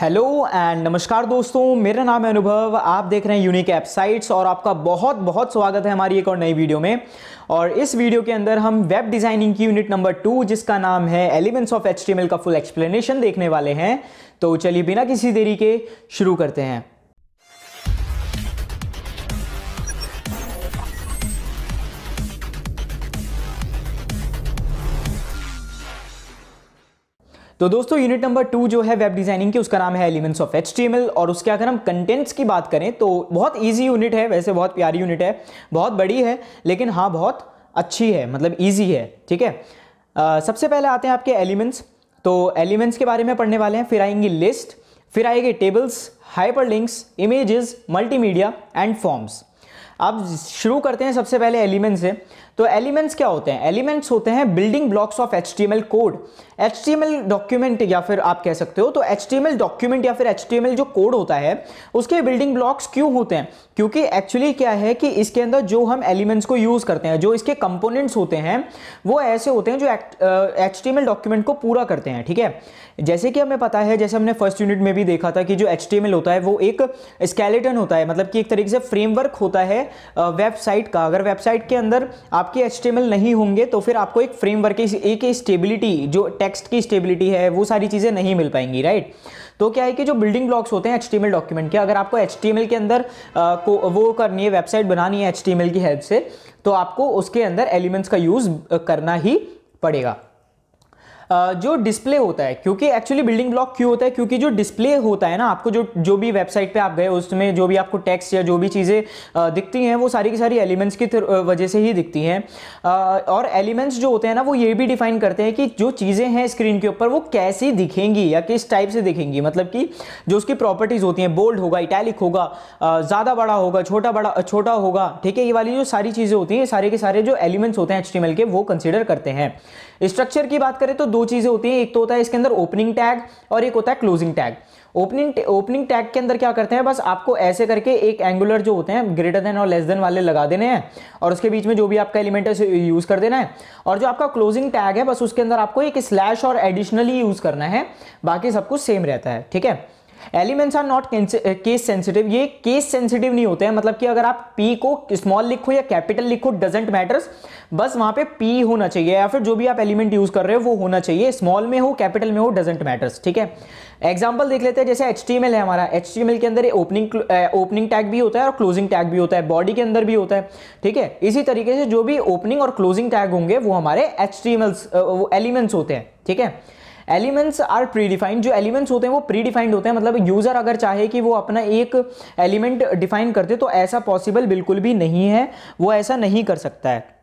Hello and नमस्कार दोस्तों मेरा नाम है अनुभव आप देख रहे हैं यूनिक वेबसाइट्स और आपका बहुत बहुत स्वागत है हमारी एक और नई वीडियो में और इस वीडियो के अंदर हम वेब डिज़ाइनिंग की यूनिट नंबर टू जिसका नाम है एलिमेंट्स ऑफ एच का फुल एक्सप्लेनेशन देखने वाले हैं तो चलिए बिना किसी देरी के शुरू करते हैं तो दोस्तों यूनिट नंबर टू जो है वेब डिजाइनिंग की उसका नाम है एलिमेंट्स ऑफ एच और उसके अगर हम कंटेंट्स की बात करें तो बहुत ईजी यूनिट है वैसे बहुत प्यारी यूनिट है बहुत बड़ी है लेकिन हाँ बहुत अच्छी है मतलब ईजी है ठीक है सबसे पहले आते हैं आपके एलिमेंट्स तो एलिमेंट्स के बारे में पढ़ने वाले हैं फिर आएंगी लिस्ट फिर आएगी tables hyperlinks images multimedia and forms अब शुरू करते हैं सबसे पहले एलिमेंट से तो एलिमेंट्स क्या होते हैं एलिमेंट्स होते हैं building blocks of H code H document या फिर आप कह सकते हो तो एच डॉक्यूमेंट या फिर एच जो कोड होता है उसके बिल्डिंग ब्लॉक्स क्यों होते हैं क्योंकि एक्चुअली क्या है कि इसके अंदर जो हम एलिमेंट्स को यूज़ करते हैं जो इसके कंपोनेंट्स होते हैं वो ऐसे होते हैं जो एच डॉक्यूमेंट को पूरा करते हैं ठीक है जैसे कि हमें पता है जैसे हमने फर्स्ट यूनिट में भी देखा था कि जो एच होता है वो एक स्केलेटन होता है मतलब कि एक तरीके से फ्रेमवर्क होता है वेबसाइट का अगर वेबसाइट के अंदर आप आपके एच नहीं होंगे तो फिर आपको एक फ्रेमवर्क की एक स्टेबिलिटी जो टेक्स्ट की स्टेबिलिटी है वो सारी चीज़ें नहीं मिल पाएंगी राइट तो क्या है कि जो बिल्डिंग ब्लॉक्स होते हैं एच डॉक्यूमेंट के अगर आपको एच के अंदर आ, को वो करनी है वेबसाइट बनानी है एच की हेल्प से तो आपको उसके अंदर एलिमेंट्स का यूज़ करना ही पड़ेगा जो डिस्प्ले होता है क्योंकि एक्चुअली बिल्डिंग ब्लॉक क्यों होता है क्योंकि जो डिस्प्ले होता है ना आपको जो जो भी वेबसाइट पे आप गए उसमें जो भी आपको टेक्स्ट या जो भी चीज़ें दिखती हैं वो सारी की सारी एलिमेंट्स की वजह से ही दिखती हैं और एलिमेंट्स जो होते हैं ना वो ये भी डिफाइन करते हैं कि जो चीज़ें हैं स्क्रीन के ऊपर वो कैसी दिखेंगी या किस टाइप से दिखेंगी मतलब कि जो उसकी प्रॉपर्टीज़ होती हैं बोल्ड होगा इटैलिक होगा ज़्यादा बड़ा होगा छोटा बड़ा छोटा होगा ठीक है ये वाली जो सारी चीज़ें होती हैं सारे के सारे जो एलिमेंट्स होते हैं एच के वो कंसिडर करते हैं स्ट्रक्चर की बात करें तो दो चीज़ें होती हैं एक तो होता है इसके अंदर ओपनिंग टैग और एक होता है closing tag opening opening tag के अंदर क्या करते हैं बस आपको ऐसे करके एक एंगुलर जो होते हैं ग्रेटर देन और लेस देन वाले लगा देने हैं और उसके बीच में जो भी आपका एलिमेंट है यूज़ कर देना है और जो आपका क्लोजिंग टैग है बस उसके अंदर आपको एक स्लैश और एडिशनली यूज़ करना है बाकी सब कुछ सेम रहता है ठीक है elements are not case sensitive ये केस सेंसिटिव नहीं होते हैं मतलब कि अगर आप पी को स्मॉल लिखो या कैपिटल लिखो डजेंट मैटर्स बस वहां पे पी होना चाहिए या फिर जो भी आप एलिमेंट यूज कर रहे हो वो होना चाहिए स्मॉल में हो कैपिटल में हो डजेंट मैटर्स ठीक है एग्जाम्पल देख लेते हैं जैसे एच है हमारा एच के अंदर ओपनिंग ओपनिंग टैग भी होता है और क्लोजिंग टैग भी होता है बॉडी के अंदर भी होता है ठीक है इसी तरीके से जो भी ओपनिंग और क्लोजिंग टैग होंगे वो हमारे एच एलिमेंट्स uh, होते हैं ठीक है थीके? एलिमेंट्स आर प्री डिफाइंड जो एलिमेंट्स होते हैं वो प्री डिफाइंड होते हैं मतलब यूज़र अगर चाहे कि वो अपना एक एलिमेंट डिफाइन करते तो ऐसा पॉसिबल बिल्कुल भी नहीं है वो ऐसा नहीं कर सकता है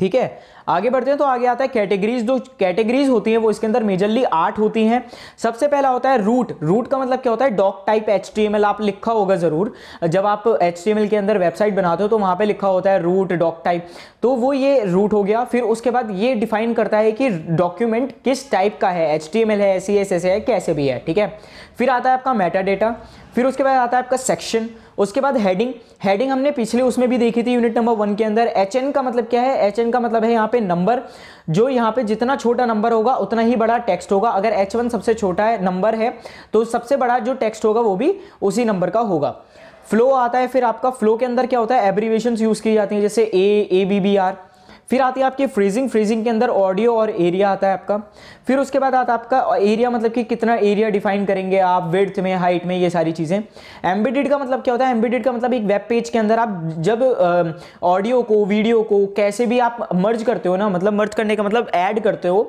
ठीक है आगे बढ़ते हैं तो आगे आता है कैटेगरीज जो कैटेगरीज होती हैं वो इसके अंदर मेजरली आठ होती हैं सबसे पहला होता है रूट रूट का मतलब क्या होता है डॉक टाइप एच आप लिखा होगा ज़रूर जब आप एच के अंदर वेबसाइट बनाते हो तो वहाँ पे लिखा होता है रूट डॉक टाइप तो वो ये रूट हो गया फिर उसके बाद ये डिफाइन करता है कि डॉक्यूमेंट किस टाइप का है एच है सी है कैसे भी है ठीक है फिर आता है आपका मेटा डेटा फिर उसके बाद आता है आपका सेक्शन उसके बाद हेडिंग हेडिंग हमने पिछले उसमें भी देखी थी यूनिट नंबर वन के अंदर एच का मतलब क्या है एच एन का मतलब है यहाँ पे नंबर जो यहाँ पे जितना छोटा नंबर होगा उतना ही बड़ा टेक्स्ट होगा अगर एच वन सबसे छोटा है नंबर है तो सबसे बड़ा जो टेक्स्ट होगा वो भी उसी नंबर का होगा फ्लो आता है फिर आपका फ्लो के अंदर क्या होता है एब्रीवेशन यूज़ की जाती है जैसे A A B B R फिर आती है आपकी फ्रीजिंग फ्रीजिंग के अंदर ऑडियो और एरिया आता है आपका फिर उसके बाद आता आपका एरिया मतलब कि कितना एरिया डिफाइन करेंगे आप वेड्थ में हाइट में ये सारी चीज़ें एम्बेडेड का मतलब क्या होता है एम्बेडेड का मतलब एक वेब पेज के अंदर आप जब ऑडियो को वीडियो को कैसे भी आप मर्ज करते हो ना मतलब मर्ज करने का मतलब ऐड करते हो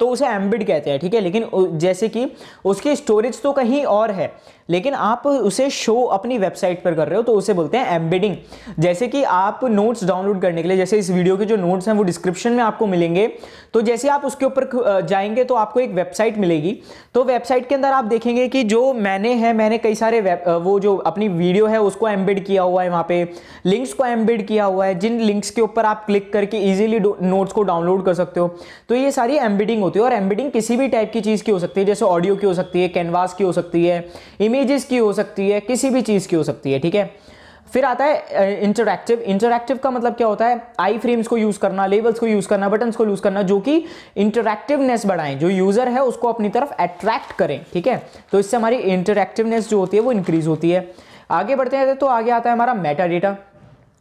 तो उसे एम्बिड कहते हैं ठीक है लेकिन जैसे कि उसकी स्टोरेज तो कहीं और है लेकिन आप उसे शो अपनी वेबसाइट पर कर रहे हो तो उसे बोलते हैं एम्बेडिंग जैसे कि आप नोट्स डाउनलोड करने के लिए जैसे इस वीडियो के जो नोट्स हैं वो डिस्क्रिप्शन में आपको मिलेंगे तो जैसे आप उसके ऊपर जाए जाएंगे तो आपको एक वेबसाइट मिलेगी तो वेबसाइट के अंदर आप देखेंगे कि जो मैंने है मैंने कई सारे वो जो अपनी वीडियो है उसको एम्बेड किया हुआ है वहाँ पे लिंक्स को एम्बेड किया हुआ है जिन लिंक्स के ऊपर आप क्लिक करके ईजिली नोट्स को डाउनलोड कर सकते हो तो ये सारी एम्बिडिंग होती है और एम्बिडिंग किसी भी टाइप की चीज़ की हो सकती है जैसे ऑडियो की हो सकती है कैनवास की हो सकती है इमेजेस की हो सकती है किसी भी चीज़ की हो सकती है ठीक है फिर आता है इंटरैक्टिव इंटरैक्टिव का मतलब क्या होता है आई फ्रेम्स को यूज करना लेबल्स को यूज करना बटन्स को यूज करना जो कि इंटरैक्टिवनेस बढ़ाएं जो यूजर है उसको अपनी तरफ अट्रैक्ट करें ठीक है तो इससे हमारी इंटरैक्टिवनेस जो होती है वो इंक्रीज होती है आगे बढ़ते हैं तो आगे आता है हमारा मेटा डेटा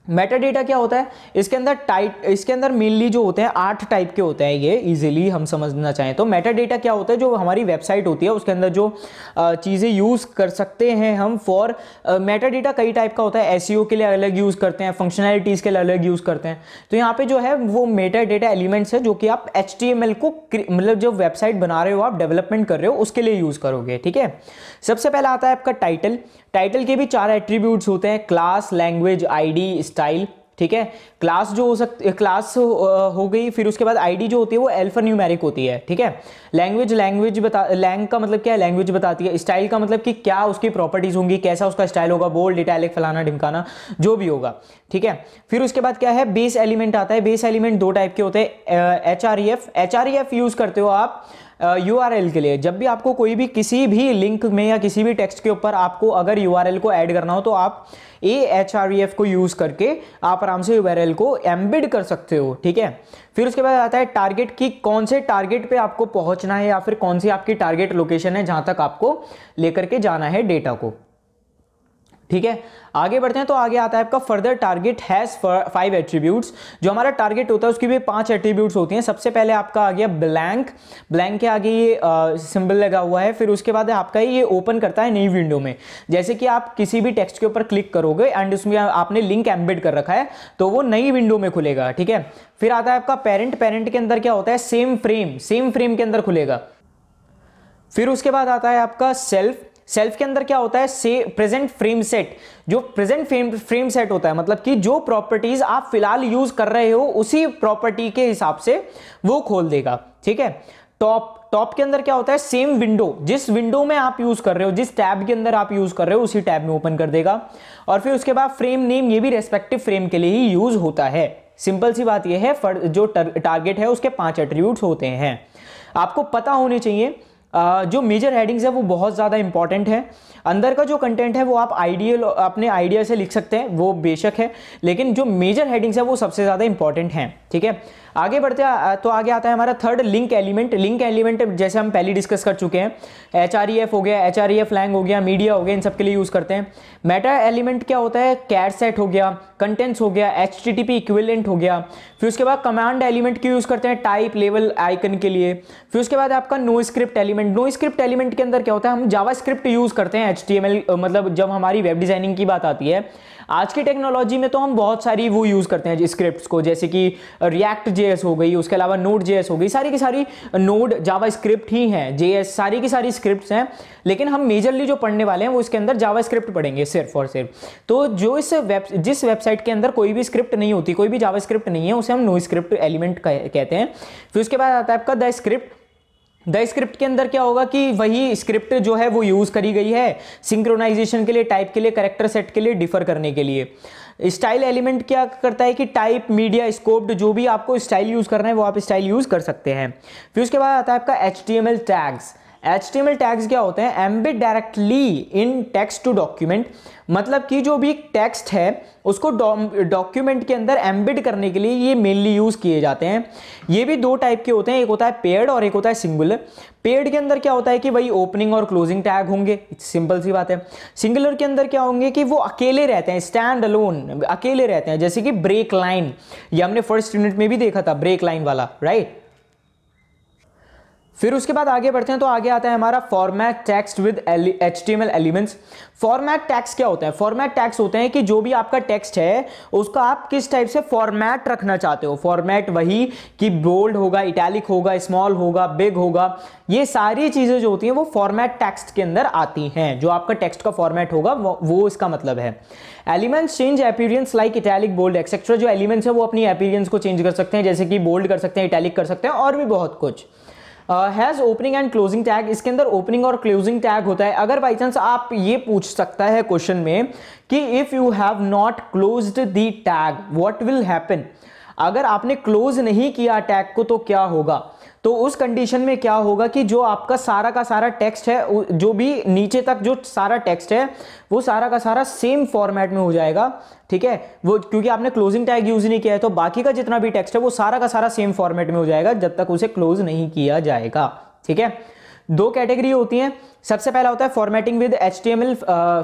मेटा डेटा क्या होता है इसके अंदर टाइप इसके अंदर मेनली जो होते हैं आठ टाइप के होते हैं ये इजीली हम समझना चाहें तो मेटा डेटा क्या होता है जो हमारी वेबसाइट होती है उसके अंदर जो चीज़ें यूज़ कर सकते हैं हम फॉर मेटा डेटा कई टाइप का होता है एस e के लिए अलग यूज़ करते हैं फंक्शनैलिटीज़ के लिए अलग यूज़ करते हैं तो यहाँ पर जो है वो मेटा डेटा एलिमेंट्स है जो कि आप एच को मतलब जो वेबसाइट बना रहे हो आप डेवलपमेंट कर रहे हो उसके लिए यूज़ करोगे ठीक है सबसे पहला आता है आपका टाइटल टाइटल के भी चार एट्रीब्यूट्स होते हैं क्लास लैंग्वेज आईडी स्टाइल ठीक है क्लास जो हो सकती क्लास हो गई फिर उसके बाद आईडी जो होती है वो एल्फर न्यूमेरिक होती है ठीक है लैंग्वेज लैंग्वेज बता लैंग का मतलब क्या है लैंग्वेज बताती है स्टाइल का मतलब कि क्या उसकी प्रॉपर्टीज़ होंगी कैसा उसका स्टाइल होगा बोल्ड इटैलिक फलाना ढिमकाना जो भी होगा ठीक है फिर उसके बाद क्या है बेस एलिमेंट आता है बेस एलिमेंट दो टाइप के होते हैं H R E F H R E F use करते हो आप यू के लिए जब भी आपको कोई भी किसी भी लिंक में या किसी भी टेक्स्ट के ऊपर आपको अगर यू को ऐड करना हो तो आप A H R E F को यूज़ करके आप आराम से यू को एम्बिड कर सकते हो ठीक है फिर उसके बाद आता है टारगेट की कौन से टारगेट पे आपको पहुंचना है या फिर कौन सी आपकी टारगेट लोकेशन है जहां तक आपको लेकर के जाना है डेटा को ठीक है आगे बढ़ते हैं तो आगे आता है आपका further target has five attributes जो हमारा टारगेट होता है उसकी भी पांच एट्रीब्यूट्स होती हैं सबसे पहले आपका आ गया ब्लैंक ब्लैंक के आगे ये सिंबल लगा हुआ है फिर उसके बाद आपका ये ओपन करता है नई विंडो में जैसे कि आप किसी भी टेक्स्ट के ऊपर क्लिक करोगे एंड उसमें आपने लिंक एम्बेड कर रखा है तो वो नई विंडो में खुलेगा ठीक है फिर आता है आपका पेरेंट पेरेंट के अंदर क्या होता है सेम फ्रेम सेम फ्रेम के अंदर खुलेगा फिर उसके बाद आता है आपका सेल्फ सेल्फ के अंदर क्या होता है से प्रेजेंट फ्रेम सेट जो प्रेजेंट फ्रेम फ्रेम सेट होता है मतलब कि जो प्रॉपर्टीज आप फिलहाल यूज कर रहे हो उसी प्रॉपर्टी के हिसाब से वो खोल देगा ठीक है टॉप टॉप के अंदर क्या होता है सेम विंडो जिस विंडो में आप यूज कर रहे हो जिस टैब के अंदर आप यूज कर रहे हो उसी टैब में ओपन कर देगा और फिर उसके बाद फ्रेम नेम ये भी रेस्पेक्टिव फ्रेम के लिए ही यूज होता है सिंपल सी बात यह है जो टारगेट है उसके पांच एट्रीब्यूट होते हैं आपको पता होने चाहिए जो मेजर हेडिंग्स है वो बहुत ज़्यादा इंपॉर्टेंट है अंदर का जो कंटेंट है वो आप आइडियल अपने आइडिया से लिख सकते हैं वो बेशक है लेकिन जो मेजर हेडिंग्स है वो सबसे ज़्यादा इंपॉर्टेंट हैं ठीक है आगे बढ़ते आ, तो आगे आता है हमारा third link element link element जैसे हम पहले डिस्कस कर चुके हैं एच आर ई एफ हो गया एच आर ई एफ हो गया मीडिया हो गया इन सब के लिए यूज़ करते हैं मेटा एलिमेंट क्या होता है कैट सेट हो गया कंटेंट्स हो गया H T T P equivalent हो गया फिर उसके बाद कमांड एलिमेंट क्यों यूज़ करते हैं टाइप लेवल आइकन के लिए फिर उसके बाद आपका no script element no script element के अंदर क्या होता है हम जावा स्क्रिप्ट यूज़ करते हैं एच टी एम एल मतलब जब हमारी वेब डिज़ाइनिंग की बात आती है आज की टेक्नोलॉजी में तो हम बहुत सारी वो यूज़ करते हैं स्क्रिप्ट को जैसे कि रिएक्ट जे हो गई उसके अलावा नोड जे हो गई सारी की सारी नोड जावा स्क्रिप्ट ही हैं जे सारी की सारी स्क्रिप्ट हैं लेकिन हम मेजरली जो पढ़ने वाले हैं वो इसके अंदर जावा स्क्रिप्ट पढ़ेंगे सिर्फ और सिर्फ तो जो इस वेब जिस वेबसाइट के अंदर कोई भी स्क्रिप्ट नहीं होती कोई भी जावा स्क्रिप्ट नहीं है उसे हम नो स्क्रिप्ट एलिमेंट कहते हैं फिर उसके बाद आता है आपका द स्क्रिप्ट द स्क्रिप्ट के अंदर क्या होगा कि वही स्क्रिप्ट जो है वो यूज़ करी गई है सिंक्रोनाइजेशन के लिए टाइप के लिए करेक्टर सेट के लिए डिफर करने के लिए स्टाइल एलिमेंट क्या करता है कि टाइप मीडिया स्कोप्ड जो भी आपको स्टाइल यूज़ करना है वो आप स्टाइल यूज़ कर सकते हैं फिर उसके बाद आता है आपका एच टैग्स एच टैग्स क्या होते हैं embed directly in text to document मतलब कि जो भी टेक्स्ट है उसको डॉक्यूमेंट के अंदर एम्बिड करने के लिए ये मेनली यूज़ किए जाते हैं ये भी दो टाइप के होते हैं एक होता है पेड और एक होता है सिंगुलर पेड के अंदर क्या होता है कि भाई ओपनिंग और क्लोजिंग टैग होंगे सिंपल सी बात है सिंगुलर के अंदर क्या होंगे कि वो अकेले रहते हैं स्टैंड अलोन अकेले रहते हैं जैसे कि ब्रेक लाइन ये हमने फर्स्ट यूनिट में भी देखा था ब्रेक लाइन वाला राइट फिर उसके बाद आगे बढ़ते हैं तो आगे आता है हमारा format text with H T M L elements format text क्या होता है फॉर्मेट टैक्स होते हैं कि जो भी आपका टेक्स्ट है उसका आप किस टाइप से फॉर्मेट रखना चाहते हो फॉर्मेट वही कि बोल्ड होगा इटैलिक होगा स्मॉल होगा बिग होगा ये सारी चीज़ें जो होती हैं वो फॉर्मेट टेक्स्ट के अंदर आती हैं जो आपका टेक्स्ट का फॉर्मेट होगा वो इसका मतलब है elements change appearance like italic bold etcetera जो एलिमेंट्स है वो अपनी अपीरियंस को चेंज कर सकते हैं जैसे कि बोल्ड कर सकते हैं इटैलिक कर सकते हैं और भी बहुत कुछ has opening and closing tag इसके अंदर ओपनिंग और क्लोजिंग टैग होता है अगर बाई चांस आप ये पूछ सकता है क्वेश्चन में कि if you have not close the tag what will happen अगर आपने क्लोज नहीं किया टैग को तो क्या होगा तो उस कंडीशन में क्या होगा कि जो आपका सारा का सारा टेक्स्ट है जो भी नीचे तक जो सारा टेक्स्ट है वो सारा का सारा सेम फॉर्मेट में हो जाएगा ठीक है वो क्योंकि आपने क्लोजिंग टैग यूज नहीं किया है तो बाकी का जितना भी टेक्स्ट है वो सारा का सारा सेम फॉर्मेट में हो जाएगा जब तक उसे क्लोज नहीं किया जाएगा ठीक है दो कैटेगरी होती हैं सबसे पहला होता है formatting with H T M L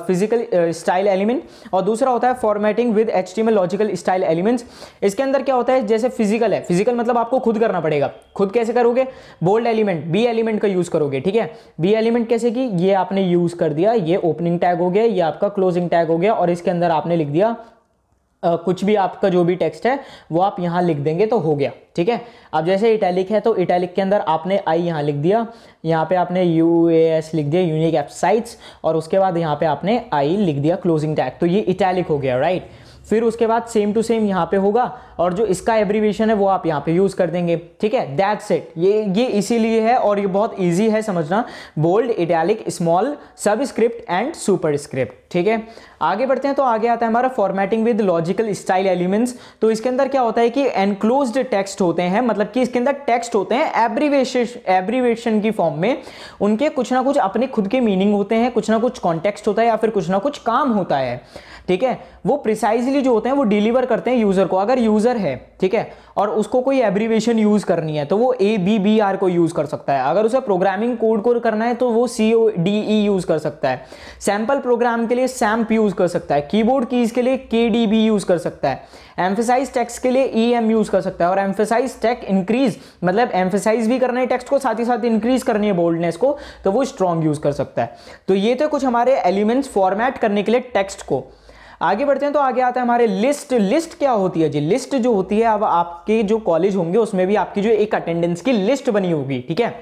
physical style element और दूसरा होता है formatting with H T logical style elements इसके अंदर क्या होता है जैसे फिजिकल है फिजिकल मतलब आपको खुद करना पड़ेगा खुद कैसे करोगे बोल्ड एलिमेंट बी एलिमेंट का यूज़ करोगे ठीक है बी एलिमेंट कैसे कि ये आपने यूज़ कर दिया ये ओपनिंग टैग हो गया ये आपका क्लोजिंग टैग हो गया और इसके अंदर आपने लिख दिया कुछ भी आपका जो भी टेक्स्ट है वो आप यहाँ लिख देंगे तो हो गया ठीक है अब जैसे इटैलिक है तो इटैलिक के अंदर आपने आई यहाँ लिख दिया यहाँ पे आपने यू ए एस लिख दिया यूनिक एपसाइट्स और उसके बाद यहाँ पे आपने आई लिख दिया क्लोजिंग टैग तो ये इटैलिक हो गया राइट फिर उसके बाद सेम टू सेम यहाँ पे होगा और जो इसका एब्रीविएशन है वो आप यहाँ पे यूज़ कर देंगे ठीक है दैट सेट ये ये इसीलिए है और ये बहुत ईजी है समझना bold italic small subscript and superscript ठीक है आगे बढ़ते हैं तो आगे आता है हमारा formatting with logical style elements तो इसके अंदर क्या होता है कि एनक्लोज टेक्स्ट होते हैं मतलब कि इसके अंदर टेक्स्ट होते हैं एब्रीवेशन एब्रीवेशन की फॉर्म में उनके कुछ ना कुछ अपने खुद के मीनिंग होते हैं कुछ ना कुछ कॉन्टेक्स्ट होता है या फिर कुछ ना कुछ काम होता है ठीक है वो प्रिसाइजली जो होते हैं वो डिलीवर करते हैं यूज़र को अगर यूज़र है ठीक है और उसको कोई एब्रीवेशन यूज़ करनी है तो वो ए बी बी आर को यूज़ कर सकता है अगर उसे प्रोग्रामिंग कोड को करना है तो वो सी ओ डी ई यूज़ कर सकता है सैंपल प्रोग्राम के लिए सैम्प यूज़ कर सकता है कीबोर्ड कीज़ के लिए के डी बी यूज़ कर सकता है एम्फेसाइज टेक्स्ट के लिए ई एम यूज़ कर सकता है और एम्फेसाइज टेक इंक्रीज मतलब एम्फेसाइज भी करना है टेक्स्ट को साथ ही साथ इंक्रीज करनी है बोल्डनेस को तो वो स्ट्रॉन्ग यूज़ कर सकता है तो ये तो कुछ हमारे एलिमेंट्स फॉर्मेट करने के लिए टेक्स्ट को आगे बढ़ते हैं तो आगे आता है हमारे लिस्ट लिस्ट क्या होती है जी लिस्ट जो होती है अब आपके जो कॉलेज होंगे उसमें भी आपकी जो एक अटेंडेंस की लिस्ट बनी होगी ठीक है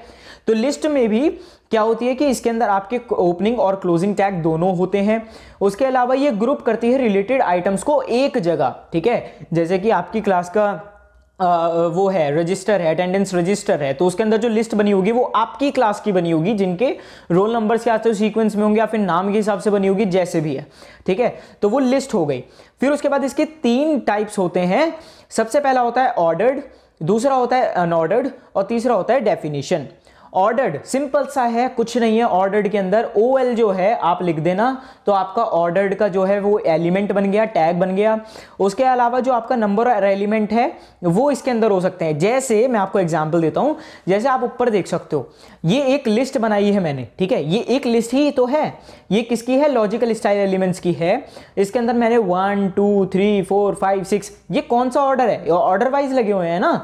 तो लिस्ट में भी क्या होती है कि इसके अंदर आपके ओपनिंग और क्लोजिंग टैग दोनों होते हैं उसके अलावा ये ग्रुप करती है रिलेटेड आइटम्स को एक जगह ठीक है जैसे कि आपकी क्लास का आ, वो है रजिस्टर है अटेंडेंस रजिस्टर है तो उसके अंदर जो लिस्ट बनी होगी वो आपकी क्लास की बनी होगी जिनके रोल नंबर्स के आते हो सीक्वेंस में होंगे या फिर नाम के हिसाब से बनी होगी जैसे भी है ठीक है तो वो लिस्ट हो गई फिर उसके बाद इसके तीन टाइप्स होते हैं सबसे पहला होता है ऑर्डर्ड दूसरा होता है अनऑर्डर्ड और तीसरा होता है डेफिनेशन ऑर्डर्ड सिंपल सा है कुछ नहीं है ऑर्डर्ड के अंदर ओ एल जो है आप लिख देना तो आपका ऑर्डर्ड का जो है वो एलिमेंट बन गया टैग बन गया उसके अलावा जो आपका नंबर और एलिमेंट है वो इसके अंदर हो सकते हैं जैसे मैं आपको एग्जाम्पल देता हूँ जैसे आप ऊपर देख सकते हो ये एक लिस्ट बनाई है मैंने ठीक है ये एक लिस्ट ही तो है ये किसकी है लॉजिकल स्टाइल एलिमेंट्स की है इसके अंदर मैंने one two three four five six ये कौन सा ऑर्डर है ऑर्डर वाइज लगे हुए हैं ना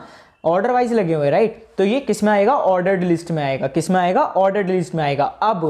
ऑर्डर वाइज लगे हुए राइट तो ये किस में आएगा ऑर्डर्ड लिस्ट में आएगा किस में आएगा ऑर्डर्ड लिस्ट में आएगा अब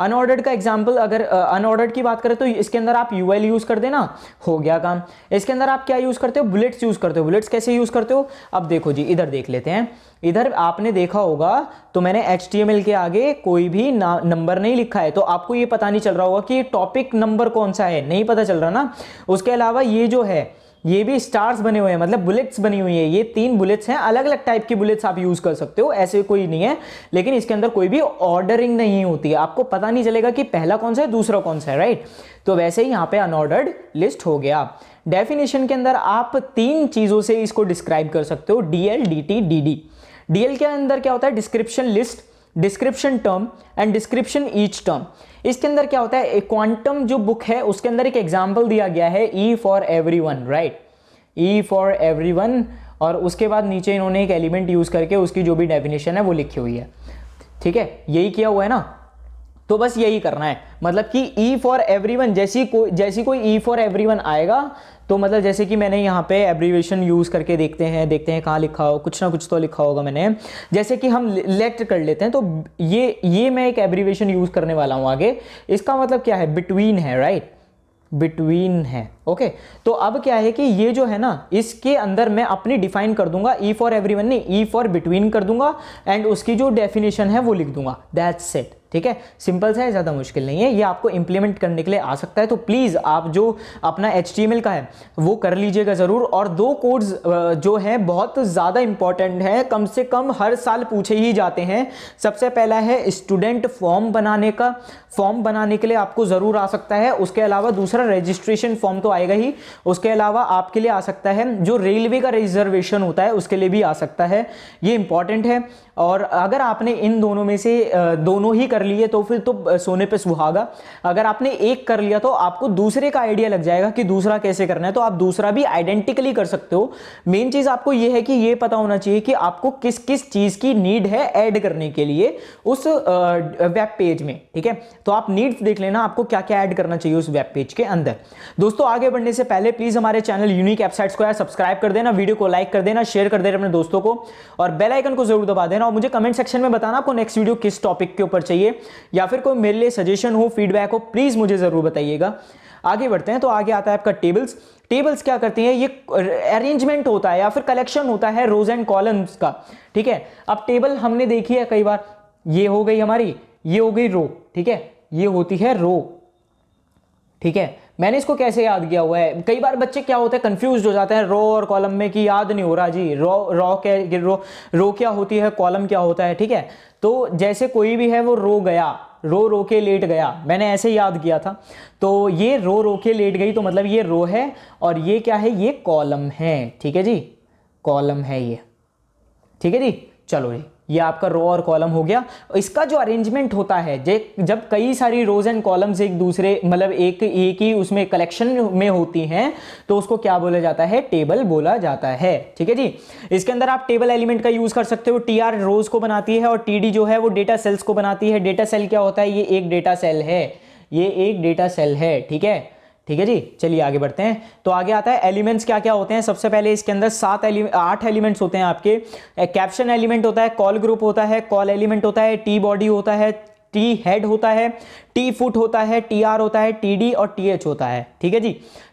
अनऑर्डर्ड का एग्जाम्पल अगर अनऑर्डर्ड की बात करें तो इसके अंदर आप यू एल यूज़ कर देना हो गया काम इसके अंदर आप क्या यूज़ करते हो बुलेट्स यूज़ करते हो बुलेट्स कैसे यूज़ करते हो अब देखो जी इधर देख लेते हैं इधर आपने देखा होगा तो मैंने एच के आगे कोई भी नंबर नहीं लिखा है तो आपको ये पता नहीं चल रहा होगा कि टॉपिक नंबर कौन सा है नहीं पता चल रहा ना उसके अलावा ये जो है ये भी स्टार्स बने हुए हैं मतलब बुलेट्स बनी हुई है ये तीन बुलेट्स हैं अलग अलग टाइप की बुलेट्स आप यूज़ कर सकते हो ऐसे कोई नहीं है लेकिन इसके अंदर कोई भी ऑर्डरिंग नहीं होती है आपको पता नहीं चलेगा कि पहला कौन सा है दूसरा कौन सा है राइट तो वैसे ही यहाँ पे अनऑर्डर्ड लिस्ट हो गया डेफिनेशन के अंदर आप तीन चीज़ों से इसको डिस्क्राइब कर सकते हो D L D T D D DL के अंदर क्या होता है description list description term and description each term इसके अंदर क्या होता है क्वांटम जो बुक है उसके अंदर एक एग्जाम्पल दिया गया है E for every one right E for every one और उसके बाद नीचे इन्होंने एक एलिमेंट यूज़ करके उसकी जो भी डेफिनेशन है वो लिखी हुई है ठीक है यही किया हुआ है ना तो बस यही करना है मतलब कि ई फॉर एवरी वन जैसी कोई जैसी कोई ई फॉर एवरी वन आएगा तो मतलब जैसे कि मैंने यहाँ पे एब्रीवेशन यूज़ करके देखते हैं देखते हैं कहाँ लिखा हो कुछ ना कुछ तो लिखा होगा मैंने जैसे कि हम लेट कर लेते हैं तो ये ये मैं एक एब्रीवेशन यूज़ करने वाला हूँ आगे इसका मतलब क्या है बिटवीन है राइट बिटवीन है ओके तो अब क्या है कि ये जो है ना इसके अंदर मैं अपनी डिफाइन कर दूंगा ई फॉर वन नहीं ई फॉर बिटवीन कर दूंगा एंड उसकी जो डेफिनेशन है वो लिख दूंगा दैट्स इट ठीक है सिंपल सा है ज़्यादा मुश्किल नहीं है ये आपको इम्प्लीमेंट करने के लिए आ सकता है तो प्लीज़ आप जो अपना एच का है वो कर लीजिएगा ज़रूर और दो कोड्स जो हैं बहुत ज़्यादा इंपॉर्टेंट हैं कम से कम हर साल पूछे ही जाते हैं सबसे पहला है स्टूडेंट फॉर्म बनाने का फॉर्म बनाने के लिए आपको ज़रूर आ सकता है उसके अलावा दूसरा रजिस्ट्रेशन फॉर्म तो आएगा ही उसके अलावा आपके लिए आ सकता है जो रेलवे का रिजर्वेशन होता है उसके लिए भी आ सकता है ये इंपॉर्टेंट है और अगर आपने इन दोनों में से दोनों ही कर कर लिए तो फिर तो सोने पे सुहागा अगर आपने एक कर लिया तो आपको दूसरे का आइडिया लग जाएगा कि दूसरा कैसे करना है तो आप दूसरा भी आइडेंटिकली कर सकते हो मेन चीज़ आपको यह है कि यह पता होना चाहिए कि आपको किस किस चीज़ की नीड है ऐड करने के लिए उस वेब पेज में ठीक है तो आप नीड्स देख लेना आपको क्या क्या ऐड करना चाहिए उस वेब पेज के अंदर दोस्तों आगे बढ़ने से पहले प्लीज़ हमारे चैनल यूनिक वेबसाइट्स को यार सब्सक्राइब कर देना वीडियो को लाइक कर देना शेयर कर देना अपने दोस्तों को और बेलाइकन को जरूर दबा देना और मुझे कमेंट सेक्शन में बताना आपको नेक्स्ट वीडियो किस टॉपिक के ऊपर चाहिए लिए या फिर कोई मेरे लिए सजेशन हो फीडबैक हो प्लीज़ मुझे ज़रूर बताइएगा आगे बढ़ते हैं तो आगे आता है आपका टेबल्स टेबल्स क्या करती हैं ये अरेंजमेंट होता है या फिर कलेक्शन होता है रोज एंड कॉलम्स का ठीक है अब टेबल हमने देखी है कई बार ये हो गई हमारी ये हो गई रो ठीक है ये होती है रो ठीक है मैंने इसको कैसे याद किया हुआ है कई बार बच्चे क्या होते हैं कंफ्यूज हो जाते हैं रो और कॉलम में कि याद नहीं हो रहा जी रो रो क्या रो रो क्या होती है कॉलम क्या होता है ठीक है तो जैसे कोई भी है वो रो गया रो रो के लेट गया मैंने ऐसे याद किया था तो ये रो रो के लेट गई तो मतलब ये रो है और ये क्या है ये कॉलम है ठीक है जी कॉलम है ये ठीक है जी चलो जी ये आपका रो और कॉलम हो गया इसका जो अरेंजमेंट होता है जब कई सारी रोज एंड कॉलम्स एक दूसरे मतलब एक एक ही उसमें कलेक्शन में होती हैं तो उसको क्या बोला जाता है टेबल बोला जाता है ठीक है जी इसके अंदर आप टेबल एलिमेंट का यूज कर सकते हो टी आर रोज को बनाती है और टी डी जो है वो डेटा सेल्स को बनाती है डेटा सेल क्या होता है ये एक डेटा सेल है ये एक डेटा सेल है ठीक है ठीक है जी चलिए आगे बढ़ते हैं तो आगे आता है एलिमेंट्स क्या क्या होते हैं सबसे पहले इसके अंदर सात एलिमेंट आठ एलिमेंट्स होते हैं आपके कैप्शन एलिमेंट होता है कॉल ग्रुप होता है कॉल एलिमेंट होता है टी बॉडी होता है टी हेड होता है टी फुट होता है टी आर होता है टी डी और टी एच होता है ठीक है जी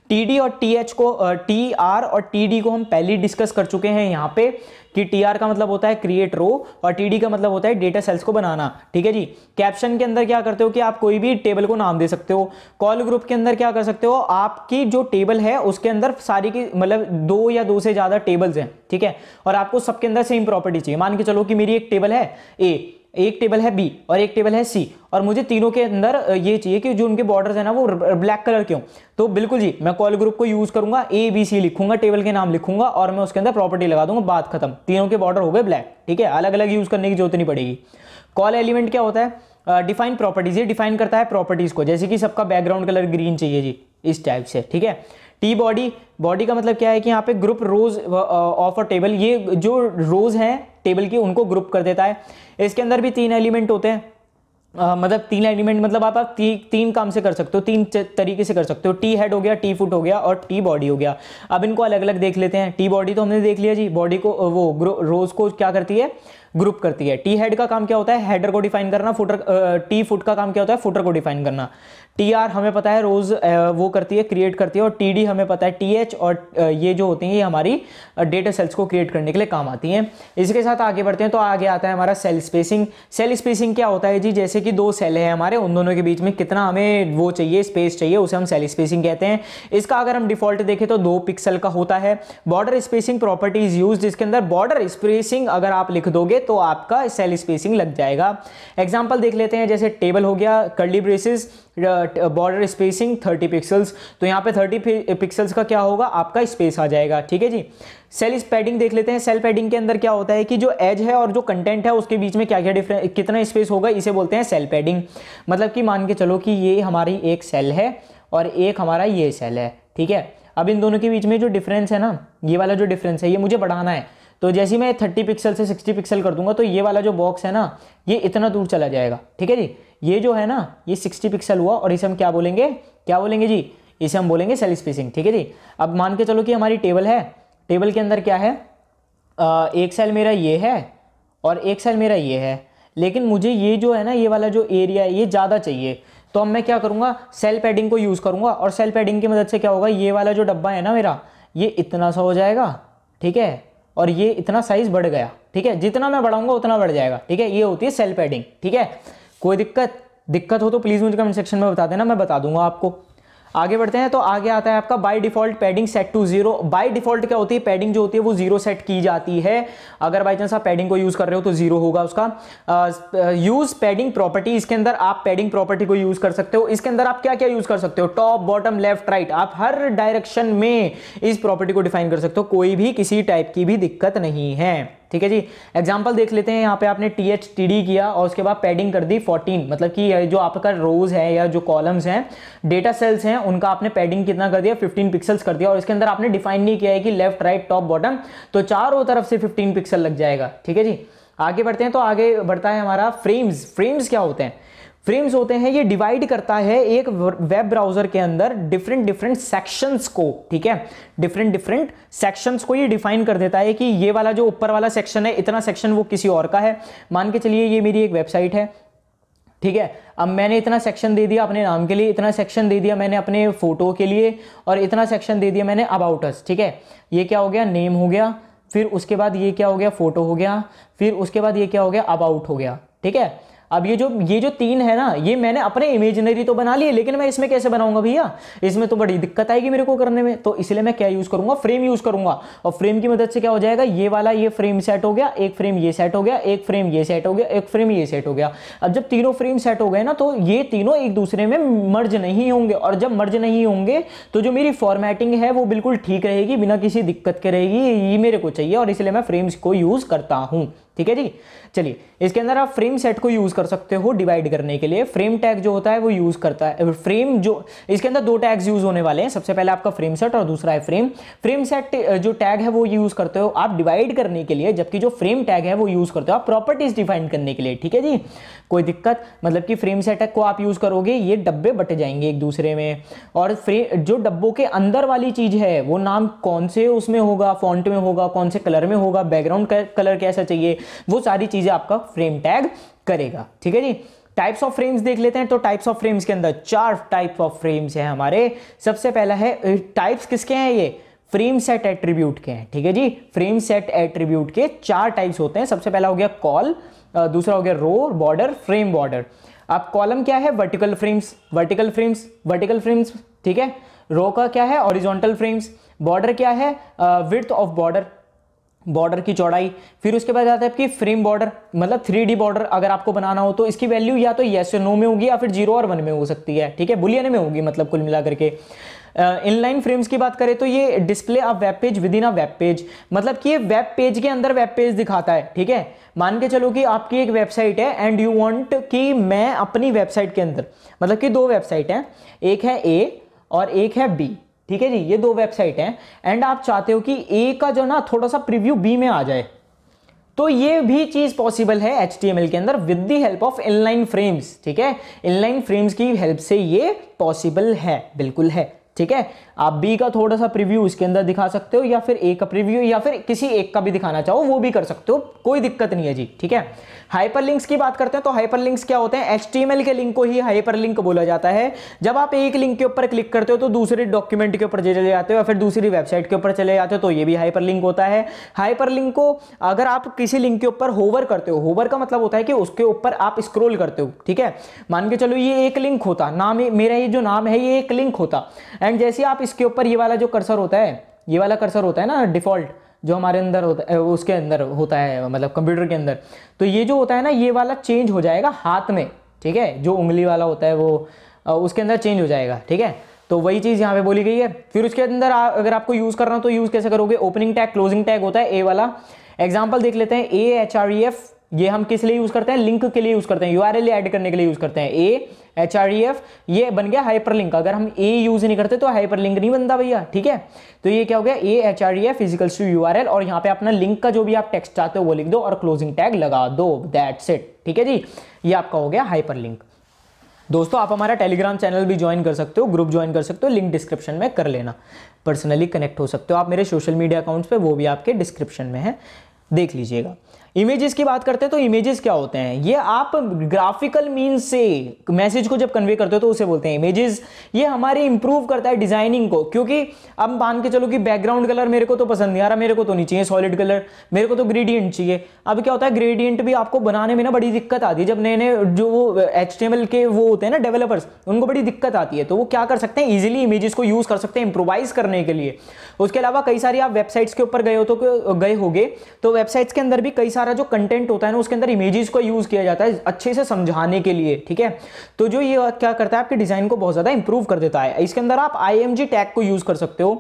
टी डी और टी एच को टी आर और टी डी को हम पहले डिस्कस कर चुके हैं यहाँ पे कि टीआर का मतलब होता है क्रिएट रो और टीडी का मतलब होता है डेटा सेल्स को बनाना ठीक है जी कैप्शन के अंदर क्या करते हो कि आप कोई भी टेबल को नाम दे सकते हो कॉल ग्रुप के अंदर क्या कर सकते हो आपकी जो टेबल है उसके अंदर सारी की मतलब दो या दो से ज़्यादा टेबल्स हैं ठीक है और आपको सबके अंदर सेम प्रॉपर्टी चाहिए मान के चलो कि मेरी एक टेबल है ए एक टेबल है बी और एक टेबल है सी और मुझे तीनों के अंदर ये चाहिए कि जो उनके बॉर्डर है ना वो ब्लैक कलर के हों तो बिल्कुल जी मैं कॉल ग्रुप को यूज़ करूंगा ए बी सी लिखूंगा टेबल के नाम लिखूंगा और मैं उसके अंदर प्रॉपर्टी लगा दूंगा बात खत्म तीनों के बॉर्डर हो गए ब्लैक ठीक है अलग अलग यूज़ करने की जरूरत नहीं पड़ेगी कॉल एलिमेंट क्या होता है डिफाइन प्रॉपर्टीज ये डिफाइन करता है प्रॉपर्टीज़ को जैसे कि सबका बैकग्राउंड कलर ग्रीन चाहिए जी इस टाइप से ठीक है टी बॉडी बॉडी का मतलब क्या है कि यहाँ पे group rows of a table ये जो रोज हैं टेबल की उनको ग्रुप कर देता है इसके अंदर भी तीन एलिमेंट होते हैं Uh, मतलब तीन एलिमेंट मतलब आप, आप ती, तीन काम से कर सकते हो तीन तरीके से कर सकते हो टी हेड हो गया टी फुट हो गया और टी बॉडी हो गया अब इनको अलग अलग देख लेते हैं टी बॉडी तो हमने देख लिया जी बॉडी को वो रोज को क्या करती है ग्रुप करती है टी हेड का काम क्या होता है हेडर को डिफाइन करना फुटर टी फुट का काम क्या होता है फुटर को डिफाइन करना टी आर हमें पता है रोज वो करती है क्रिएट करती है और टी डी हमें पता है टी एच और ये जो होती हैं ये हमारी डेटा सेल्स को क्रिएट करने के लिए काम आती हैं इसके साथ आगे बढ़ते हैं तो आगे आता है हमारा सेल स्पेसिंग सेल स्पेसिंग क्या होता है जी जैसे कि दो सेल है हमारे उन दोनों के बीच में कितना हमें वो चाहिए स्पेस चाहिए उसे हम सेल स्पेसिंग कहते हैं इसका अगर हम डिफॉल्ट देखें तो दो पिक्सल का होता है border spacing property is use जिसके अंदर बॉर्डर स्पेसिंग अगर आप लिख दोगे तो आपका सेल स्पेसिंग लग जाएगा एग्जाम्पल देख लेते हैं जैसे टेबल हो गया curly braces border spacing 30 pixels तो यहाँ पे 30 पिक्सल्स का क्या होगा आपका स्पेस आ जाएगा ठीक है जी सेल पैडिंग देख लेते हैं सेल पैडिंग के अंदर क्या होता है कि जो एज है और जो कंटेंट है उसके बीच में क्या क्या डिफरेंस कितना स्पेस होगा इसे बोलते हैं सेल पैडिंग मतलब कि मान के चलो कि ये हमारी एक सेल है और एक हमारा ये सेल है ठीक है अब इन दोनों के बीच में जो डिफरेंस है ना ये वाला जो डिफरेंस है ये मुझे बढ़ाना है तो जैसे मैं थर्टी पिक्सल से सिक्सटी पिक्सल कर दूंगा तो ये वाला जो बॉक्स है ना ये इतना दूर चला जाएगा ठीक है जी ये जो है ना ये 60 पिक्सल हुआ और इसे हम क्या बोलेंगे क्या बोलेंगे जी इसे हम बोलेंगे सेल स्पेसिंग ठीक है जी अब मान के चलो कि हमारी टेबल है टेबल के अंदर क्या है आ, एक सेल मेरा ये है और एक सेल मेरा ये है लेकिन मुझे ये जो है ना ये वाला जो एरिया है ये ज़्यादा चाहिए तो अब मैं क्या करूँगा सेल पैडिंग को यूज़ करूँगा और सेल पैडिंग की मदद से क्या होगा ये वाला जो डब्बा है ना मेरा ये इतना सा हो जाएगा ठीक है और ये इतना साइज़ बढ़ गया ठीक है जितना मैं बढ़ाऊँगा उतना बढ़ जाएगा ठीक है ये होती है सेल पैडिंग ठीक है कोई दिक्कत दिक्कत हो तो प्लीज़ मुझे कमेंट सेक्शन में बता देना मैं बता दूंगा आपको आगे बढ़ते हैं तो आगे आता है आपका by default padding set to zero by default क्या होती है पैडिंग जो होती है वो जीरो सेट की जाती है अगर बाई चांस आप पैडिंग को यूज कर रहे हो तो जीरो होगा उसका यूज पैडिंग प्रॉपर्टी इसके अंदर आप पैडिंग प्रॉपर्टी को यूज कर सकते हो इसके अंदर आप क्या क्या यूज कर सकते हो टॉप बॉटम लेफ्ट राइट आप हर डायरेक्शन में इस प्रॉपर्टी को डिफाइन कर सकते हो कोई भी किसी टाइप की भी दिक्कत नहीं है ठीक है जी एग्जाम्पल देख लेते हैं यहाँ पे आपने टी एच टी डी किया और उसके बाद पैडिंग कर दी 14 मतलब कि जो आपका रोज है या जो कॉलम्स हैं डेटा सेल्स हैं उनका आपने पैडिंग कितना कर दिया 15 पिक्सल्स कर दिया और इसके अंदर आपने डिफाइन नहीं किया है कि लेफ्ट राइट टॉप बॉटम तो चारों तरफ से फिफ्टीन पिक्सल लग जाएगा ठीक है जी आगे बढ़ते हैं तो आगे बढ़ता है हमारा फ्रेम्स फ्रेम्स क्या होते हैं फ्रेम्स होते हैं ये डिवाइड करता है एक वेब ब्राउजर के अंदर डिफरेंट डिफरेंट सेक्शंस को ठीक है डिफरेंट डिफरेंट सेक्शंस को ये डिफाइन कर देता है कि ये वाला जो ऊपर वाला सेक्शन है इतना सेक्शन वो किसी और का है मान के चलिए ये मेरी एक वेबसाइट है ठीक है अब मैंने इतना सेक्शन दे दिया अपने नाम के लिए इतना सेक्शन दे दिया मैंने अपने फोटो के लिए और इतना सेक्शन दे दिया मैंने अबाउटस ठीक है ये क्या हो गया नेम हो गया फिर उसके बाद ये क्या हो गया फोटो हो गया फिर उसके बाद ये क्या हो गया अबाउट हो गया ठीक है अब ये जो ये जो तीन है ना ये मैंने अपने इमेजनरी तो बना लिए लेकिन मैं इसमें कैसे बनाऊंगा भैया इसमें तो बड़ी दिक्कत आएगी मेरे को करने में तो इसलिए मैं क्या यूज़ करूंगा फ्रेम यूज़ करूंगा और फ्रेम की मदद से क्या हो जाएगा ये वाला ये फ्रेम सेट हो गया एक फ्रेम ये सेट हो गया एक फ्रेम ये सेट हो गया एक फ्रेम ये सेट हो गया अब जब तीनों फ्रेम सेट हो गए ना तो ये तीनों एक दूसरे में मर्ज नहीं होंगे और जब मर्ज नहीं होंगे तो जो मेरी फॉर्मेटिंग है वो बिल्कुल ठीक रहेगी बिना किसी दिक्कत के रहेगी ये मेरे को चाहिए और इसलिए मैं फ्रेम्स को यूज़ करता हूँ ठीक है जी चलिए इसके अंदर आप फ्रेम सेट को यूज़ कर सकते हो डिवाइड करने के लिए फ्रेम टैग जो होता है वो यूज़ करता है फ्रेम जो इसके अंदर दो टैग्स यूज़ होने वाले हैं सबसे पहले आपका फ्रेम सेट और दूसरा है फ्रेम फ्रेम सेट जो टैग है वो यूज़ करते हो आप डिवाइड करने के लिए जबकि जो फ्रेम टैग है वो यूज़ करते हो आप प्रॉपर्टीज डिफाइन करने के लिए ठीक है जी कोई दिक्कत मतलब कि फ्रेम सेट को आप यूज़ करोगे ये डब्बे बट जाएंगे एक दूसरे में और फ्रेम जो डब्बों के अंदर वाली चीज़ है वो नाम कौन से उसमें होगा फॉन्ट में होगा कौन से कलर में होगा बैकग्राउंड कलर कैसा चाहिए वो सारी चीज़ें आपका फ्रेम टैग करेगा ठीक है जी टाइप्स ऑफ फ्रेम्स देख लेते हैं तो टाइप्स ऑफ फ्रेम्स के अंदर चार टाइप ऑफ फ्रेम्स है हमारे सबसे पहला है टाइप्स किसके हैं ये फ्रेम सेट एट्रीब्यूट के हैं ठीक है जी फ्रेम सेट एट्रीब्यूट के चार टाइप्स होते हैं सबसे पहला हो गया कॉल दूसरा हो गया रो बॉर्डर फ्रेम बॉर्डर अब कॉलम क्या है vertical frames vertical frames vertical frames ठीक है रो का क्या है ऑरिजोंटल फ्रेम्स बॉर्डर क्या है विथ ऑफ बॉर्डर बॉर्डर की चौड़ाई फिर उसके बाद आता है आपकी फ्रेम बॉर्डर मतलब थ्री डी बॉर्डर अगर आपको बनाना हो तो इसकी वैल्यू या तो येस और नो में होगी या फिर जीरो और वन में हो सकती है ठीक है बुलियन में होगी मतलब कुल मिला करके इनलाइन फ्रेम्स की बात करें तो ये display of web page within a web page मतलब कि ये वेब पेज के अंदर वेब पेज दिखाता है ठीक है मान के चलो कि आपकी एक वेबसाइट है एंड यू वांट कि मैं अपनी वेबसाइट के अंदर मतलब कि दो वेबसाइट हैं एक है ए और एक है बी ठीक है जी ये दो वेबसाइट हैं एंड आप चाहते हो कि ए का जो ना थोड़ा सा प्रिव्यू बी में आ जाए तो ये भी चीज़ पॉसिबल है एच के अंदर with the help of inline frames ठीक है इनलाइन फ्रेम्स की हेल्प से ये पॉसिबल है बिल्कुल है ठीक है आप बी का थोड़ा सा प्रीव्यू इसके अंदर दिखा सकते हो या फिर ए का प्रीव्यू या फिर किसी एक का भी दिखाना चाहो वो भी कर सकते हो कोई दिक्कत नहीं है जी ठीक है हाइपर लिंक्स की बात करते हैं तो हाइपर लिंक्स क्या होते हैं एचटीएमएल के लिंक को ही हाइपर लिंक बोला जाता है जब आप एक लिंक के ऊपर क्लिक करते हो तो दूसरे डॉक्यूमेंट के ऊपर चले जाते हो या फिर दूसरी वेबसाइट के ऊपर चले जाते हो तो ये भी हाइपर लिंक होता है हाइपर लिंक को अगर आप किसी लिंक के ऊपर होवर करते हो होवर का मतलब होता है कि उसके ऊपर आप स्क्रोल करते हो ठीक है मान के चलो ये एक लिंक होता नाम मेरा ये जो नाम है ये एक लिंक होता एंड जैसे आप इसके ऊपर ये वाला जो कर्सर होता है ये वाला कर्सर होता है ना डिफ़ॉल्ट जो हमारे अंदर होता है उसके अंदर होता है मतलब कंप्यूटर के अंदर तो ये जो होता है ना ये वाला चेंज हो जाएगा हाथ में ठीक है जो उंगली वाला होता है वो उसके अंदर चेंज हो जाएगा ठीक है तो वही चीज़ यहाँ पे बोली गई है फिर उसके अंदर आ, अगर आपको यूज़ करना हो तो यूज़ कैसे करोगे ओपनिंग टैग क्लोजिंग टैग होता है ए वाला एग्जाम्पल देख लेते हैं A H R E F ये हम किस लिए यूज करते हैं लिंक के लिए यूज करते हैं यूआरएल ऐड करने के लिए यूज करते हैं A H R E F ये बन गया हाइपर लिंक अगर हम ए यूज नहीं करते तो हाइपर लिंक नहीं बनता भैया ठीक है तो ये क्या हो गया A H R E F physical to U R L और यहाँ पे अपना लिंक का जो भी आप टेक्स्ट चाहते हो वो लिख दो और क्लोजिंग टैग लगा दो दैट्स इट ठीक है जी ये आपका हो गया हाइपर लिंक दोस्तों आप हमारा टेलीग्राम चैनल भी ज्वाइन कर सकते हो ग्रुप ज्वाइन कर सकते हो लिंक डिस्क्रिप्शन में कर लेना पर्सनली कनेक्ट हो सकते हो आप मेरे सोशल मीडिया अकाउंट्स पे वो भी आपके डिस्क्रिप्शन में है देख लीजिएगा इमेजेस की बात करते हैं तो इमेजेस क्या होते हैं ये आप ग्राफिकल मीन से मैसेज को जब कन्वे करते हो तो उसे बोलते हैं इमेजेस ये हमारे इंप्रूव करता है डिजाइनिंग को क्योंकि अब मान के चलो कि बैकग्राउंड कलर मेरे को तो पसंद नहीं आ रहा मेरे को तो नहीं चाहिए सॉलिड कलर मेरे को तो ग्रेडियंट चाहिए अब क्या होता है ग्रेडियंट भी आपको बनाने में ना बड़ी दिक्कत आती है जब नए नए जो वो एच के वो होते हैं ना डेवलपर्स उनको बड़ी दिक्कत आती है तो वो क्या कर सकते हैं इजिली इमेजेस को यूज़ कर सकते हैं इंप्रोवाइज करने के लिए उसके अलावा कई सारी आप वेबसाइट्स के ऊपर गए हो तो गए होगे तो वेबसाइट्स के अंदर भी कई सारे सारा जो कंटेंट होता है ना उसके अंदर इमेजेस को यूज़ किया जाता है अच्छे से समझाने के लिए ठीक है तो जो ये क्या करता है आपके डिज़ाइन को बहुत ज़्यादा इंप्रूव कर देता है इसके अंदर आप आई टैग को यूज़ कर सकते हो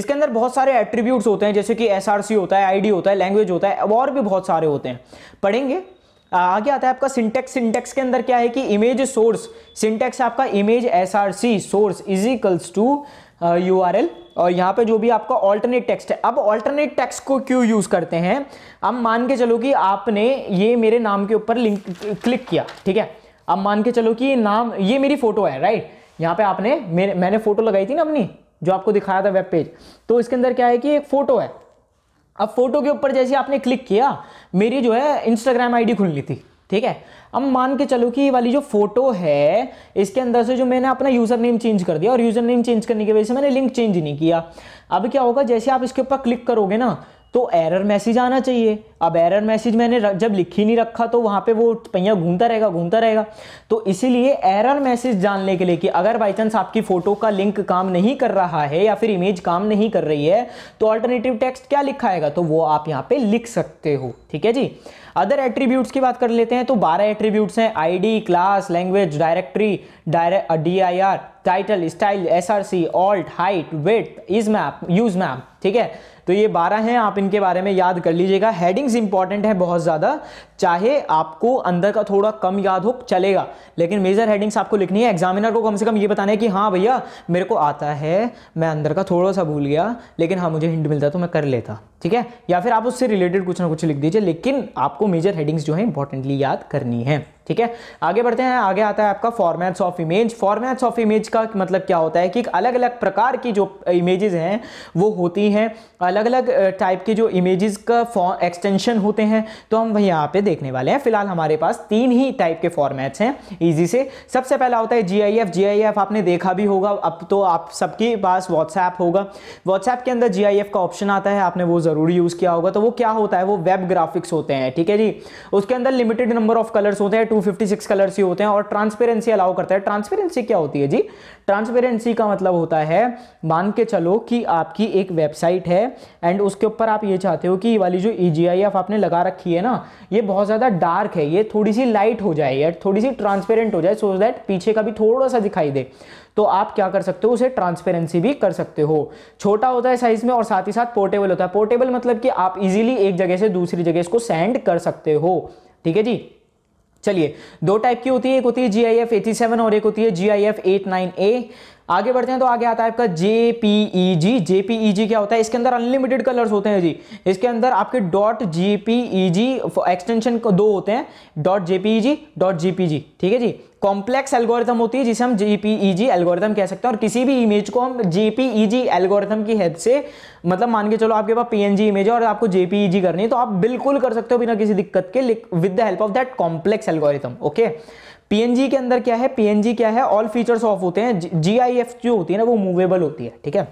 इसके अंदर बहुत सारे एट्रीब्यूट्स होते हैं जैसे कि एस होता है आई होता है लैंग्वेज होता है और भी बहुत सारे होते हैं पढ़ेंगे आगे आता है आपका सिंटेक्स सिंटेक्स के अंदर क्या है कि इमेज सोर्स सिंटेक्स आपका image S R C source is equals to U R L और यहाँ पे जो भी आपका ऑल्टरनेट टेक्स्ट है अब ऑल्टरनेट टेक्स्ट को क्यों यूज़ करते हैं अब मान के चलो कि आपने ये मेरे नाम के ऊपर लिंक क्लिक किया ठीक है अब मान के चलो कि ये नाम ये मेरी फ़ोटो है राइट यहाँ पे आपने मेरे मैंने फ़ोटो लगाई थी ना अपनी जो आपको दिखाया था वेब पेज तो इसके अंदर क्या है कि एक फ़ोटो है अब फोटो के ऊपर जैसे आपने क्लिक किया मेरी जो है इंस्टाग्राम आईडी खुलनी थी ठीक है अब मान के चलो कि ये वाली जो फोटो है इसके अंदर से जो मैंने अपना यूज़र नेम चेंज कर दिया और यूज़र नेम चेंज करने की वजह से मैंने लिंक चेंज नहीं किया अब क्या होगा जैसे आप इसके ऊपर क्लिक करोगे ना तो एरर मैसेज आना चाहिए अब एरर मैसेज मैंने जब लिख ही नहीं रखा तो वहाँ पे वो पहिया घूमता रहेगा घूमता रहेगा तो इसीलिए एरर मैसेज जानने के लिए कि अगर बाई चांस आपकी फ़ोटो का लिंक काम नहीं कर रहा है या फिर इमेज काम नहीं कर रही है तो अल्टरनेटिव टेक्स्ट क्या लिखा आएगा तो वो आप यहाँ पे लिख सकते हो ठीक है जी अदर एट्रीब्यूट्स की बात कर लेते हैं तो 12 एट्रीब्यूट्स हैं ID class language directory direct D I R title style S R C alt height weight is map use map ठीक है तो ये बारह हैं आप इनके बारे में याद कर लीजिएगा हेडिंग्स इंपॉर्टेंट है बहुत ज़्यादा चाहे आपको अंदर का थोड़ा कम याद हो चलेगा लेकिन मेजर हेडिंग्स आपको लिखनी है एग्जामिनर को कम से कम ये बताना है कि हाँ भैया मेरे को आता है मैं अंदर का थोड़ा सा भूल गया लेकिन हाँ मुझे हिंट मिलता तो मैं कर लेता ठीक है या फिर आप उससे रिलेटेड कुछ ना कुछ लिख दीजिए लेकिन आपको मेजर हेडिंग्स जो है इंपॉर्टेंटली याद करनी है ठीक है आगे बढ़ते हैं आगे आता है आपका formats of image formats of image का मतलब क्या होता है कि अलग अलग प्रकार की जो इमेजेस हैं वो होती हैं हैं अलग अलग टाइप के जो इमेजेस का फॉर्म एक्सटेंशन होते हैं तो हम वही यहाँ पे देखने वाले हैं फिलहाल हमारे पास तीन ही टाइप के फॉर्मेट्स हैं ईजी से सबसे पहला होता है जी आई आपने देखा भी होगा अब तो आप सबके पास व्हाट्सएप होगा व्हाट्सएप के अंदर जी का ऑप्शन आता है आपने वो ज़रूर यूज़ किया होगा तो वो क्या होता है वो वेब ग्राफिक्स होते हैं ठीक है जी उसके अंदर लिमिटेड नंबर ऑफ कलर्स होते हैं टू कलर्स ही होते हैं और ट्रांसपेरेंसी अलाउ करता है ट्रांसपेरेंसी क्या होती है जी ट्रांसपेरेंसी का मतलब होता है मान के चलो कि आपकी एक वेबसाइट वेबसाइट है एंड उसके ऊपर आप ये चाहते हो कि ये वाली जो ई जी आई एफ आपने लगा रखी है ना ये बहुत ज़्यादा डार्क है ये थोड़ी सी लाइट हो जाए या थोड़ी सी ट्रांसपेरेंट हो जाए सो दैट पीछे का भी थोड़ा सा दिखाई दे तो आप क्या कर सकते हो उसे ट्रांसपेरेंसी भी कर सकते हो छोटा होता है साइज में और साथ ही साथ पोर्टेबल होता है पोर्टेबल मतलब कि आप इजीली एक जगह से दूसरी जगह इसको सेंड कर सकते हो ठीक है जी चलिए दो टाइप की होती है एक होती है G I F eighty seven और एक होती है G I F eight nine A आगे बढ़ते हैं तो आगे आता है आपका जेपीईजी जेपीईजी e e क्या होता है इसके अंदर अनलिमिटेड कलर्स होते हैं जी इसके अंदर आपके डॉट जेपीईजी एक्सटेंशन दो होते हैं dot JPEG dot G G ठीक है जी कॉम्प्लेक्स एल्गोरिथम होती है जिसे हम जेपीईजी एल्गोरिथम e कह सकते हैं और किसी भी इमेज को हम जेपीईजी एल्गोरिथम की हेल्प से मतलब मान के चलो आपके पास पीएनजी इमेज है और आपको जेपीईजी जी करनी है तो आप बिल्कुल कर सकते हो बिना किसी दिक्कत के with the help of that complex algorithm okay PNG के अंदर क्या है पीएनजी क्या है ऑल फीचर्स ऑफ होते हैं जीआईएफ जो होती है ना वो मूवेबल होती है ठीक है